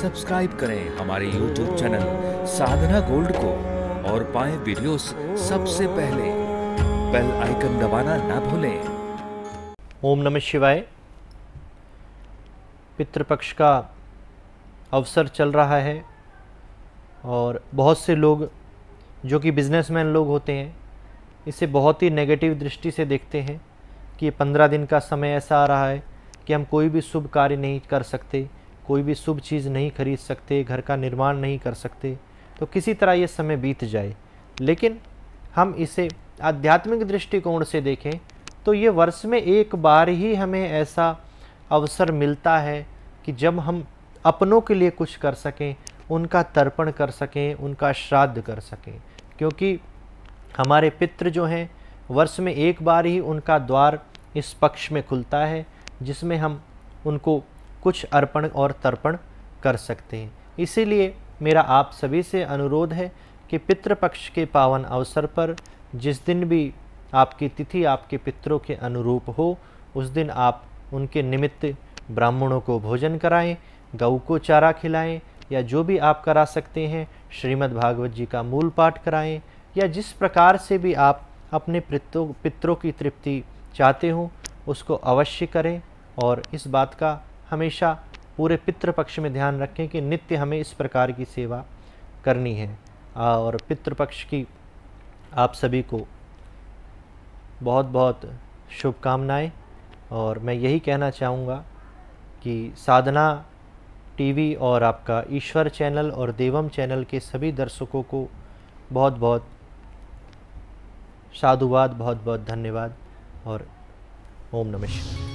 subscribe करें हमारे YouTube channel साधना gold को और पाए वीडियोस सबसे पहले बेल आइकन दबाना ना भूलें ओम नमः शिवाय पितृपक्ष का अवसर चल रहा है और बहुत से लोग जो कि बिजनेसमैन लोग होते हैं इसे बहुत ही नेगेटिव दृष्टि से देखते हैं कि ये पंद्रह दिन का समय ऐसा आ रहा है कि हम कोई भी शुभ कार्य नहीं कर सकते कोई भी शुभ चीज़ नहीं खरीद सकते घर का निर्माण नहीं कर सकते तो किसी तरह ये समय बीत जाए लेकिन हम इसे आध्यात्मिक दृष्टिकोण से देखें तो ये वर्ष में एक बार ही हमें ऐसा अवसर मिलता है कि जब हम अपनों के लिए कुछ कर सकें उनका तर्पण कर सकें उनका श्राद्ध कर सकें क्योंकि हमारे पित्र जो हैं वर्ष में एक बार ही उनका द्वार इस पक्ष में खुलता है जिसमें हम उनको कुछ अर्पण और तर्पण कर सकते हैं इसीलिए मेरा आप सभी से अनुरोध है कि पितृपक्ष के पावन अवसर पर जिस दिन भी आपकी तिथि आपके पितरों के अनुरूप हो उस दिन आप उनके निमित्त ब्राह्मणों को भोजन कराएं गऊ को चारा खिलाएं या जो भी आप करा सकते हैं श्रीमद् भागवत जी का मूल पाठ कराएं या जिस प्रकार से भी आप अपने पितरों की तृप्ति चाहते हों उसको अवश्य करें और इस बात का हमेशा पूरे पितृ पक्ष में ध्यान रखें कि नित्य हमें इस प्रकार की सेवा करनी है और पितृपक्ष की आप सभी को बहुत बहुत शुभकामनाएं और मैं यही कहना चाहूँगा कि साधना टीवी और आपका ईश्वर चैनल और देवम चैनल के सभी दर्शकों को बहुत बहुत साधुवाद बहुत बहुत धन्यवाद और ओम नमः शिवाय